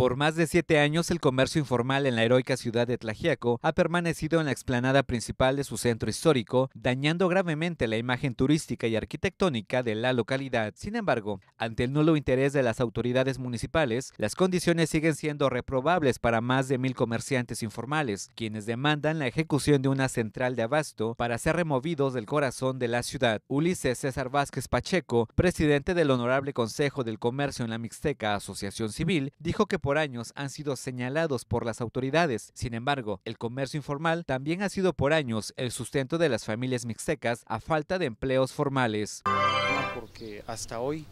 Por más de siete años, el comercio informal en la heroica ciudad de Tlajiaco ha permanecido en la explanada principal de su centro histórico, dañando gravemente la imagen turística y arquitectónica de la localidad. Sin embargo, ante el nulo interés de las autoridades municipales, las condiciones siguen siendo reprobables para más de mil comerciantes informales, quienes demandan la ejecución de una central de abasto para ser removidos del corazón de la ciudad. Ulises César Vázquez Pacheco, presidente del Honorable Consejo del Comercio en la Mixteca Asociación Civil, dijo que por años han sido señalados por las autoridades. Sin embargo, el comercio informal también ha sido por años el sustento de las familias mixtecas a falta de empleos formales. Porque hasta hoy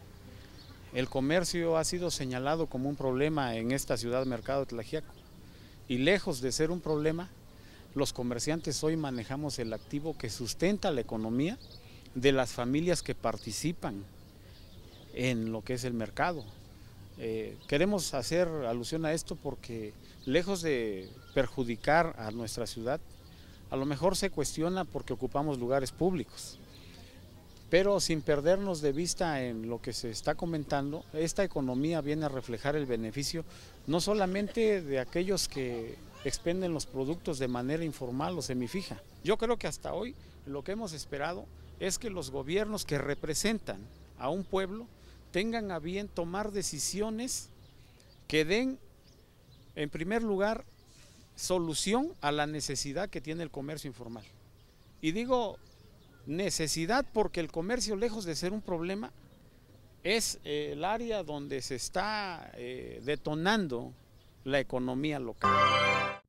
el comercio ha sido señalado como un problema en esta ciudad mercado de Tlajiaco. Y lejos de ser un problema, los comerciantes hoy manejamos el activo que sustenta la economía de las familias que participan en lo que es el mercado. Eh, queremos hacer alusión a esto porque lejos de perjudicar a nuestra ciudad, a lo mejor se cuestiona porque ocupamos lugares públicos. Pero sin perdernos de vista en lo que se está comentando, esta economía viene a reflejar el beneficio no solamente de aquellos que expenden los productos de manera informal o semifija. Yo creo que hasta hoy lo que hemos esperado es que los gobiernos que representan a un pueblo vengan a bien tomar decisiones que den, en primer lugar, solución a la necesidad que tiene el comercio informal. Y digo necesidad porque el comercio, lejos de ser un problema, es eh, el área donde se está eh, detonando la economía local.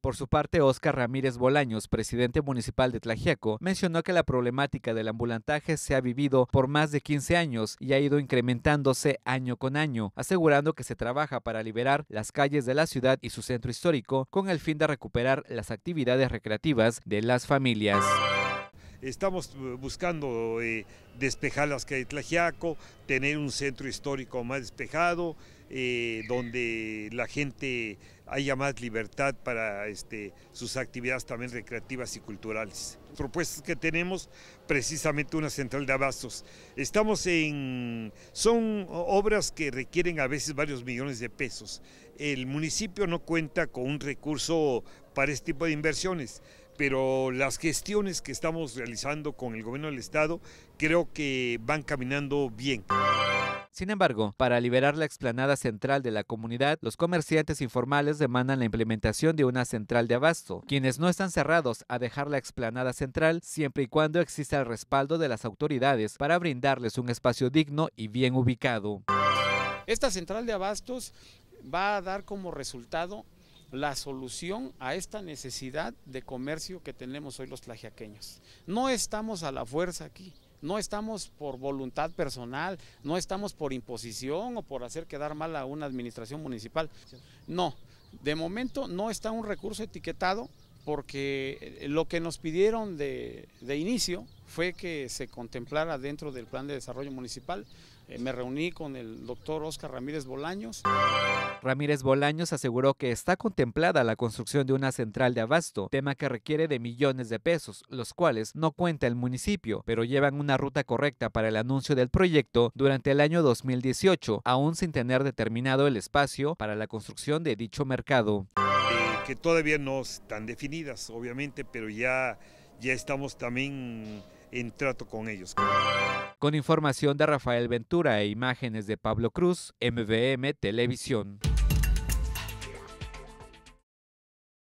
Por su parte, Óscar Ramírez Bolaños, presidente municipal de Tlajiaco, mencionó que la problemática del ambulantaje se ha vivido por más de 15 años y ha ido incrementándose año con año, asegurando que se trabaja para liberar las calles de la ciudad y su centro histórico con el fin de recuperar las actividades recreativas de las familias. Estamos eh, buscando eh, despejar las calles de Tlajiaco, tener un centro histórico más despejado, eh, donde la gente haya más libertad para este, sus actividades también recreativas y culturales. Propuestas que tenemos, precisamente una central de abastos. Estamos en... son obras que requieren a veces varios millones de pesos. El municipio no cuenta con un recurso para este tipo de inversiones, pero las gestiones que estamos realizando con el gobierno del Estado creo que van caminando bien. Sin embargo, para liberar la explanada central de la comunidad, los comerciantes informales demandan la implementación de una central de abasto, quienes no están cerrados a dejar la explanada central siempre y cuando exista el respaldo de las autoridades para brindarles un espacio digno y bien ubicado. Esta central de abastos va a dar como resultado la solución a esta necesidad de comercio que tenemos hoy los plagiaqueños No estamos a la fuerza aquí, no estamos por voluntad personal, no estamos por imposición o por hacer quedar mal a una administración municipal. No, de momento no está un recurso etiquetado porque eh, lo que nos pidieron de, inicio fue que se contemplara dentro del plan de desarrollo municipal. Eh, me reuní con el doctor Oscar Ramírez Bolaños. Ramírez Bolaños aseguró que está contemplada la construcción de una central de abasto, tema que requiere de millones de pesos, los cuales no cuenta el municipio, pero llevan una ruta correcta para el anuncio del proyecto durante el año 2018, aún sin tener determinado el espacio para la construcción de dicho mercado que todavía no están definidas, obviamente, pero ya, ya estamos también en trato con ellos. Con información de Rafael Ventura e imágenes de Pablo Cruz, MVM Televisión.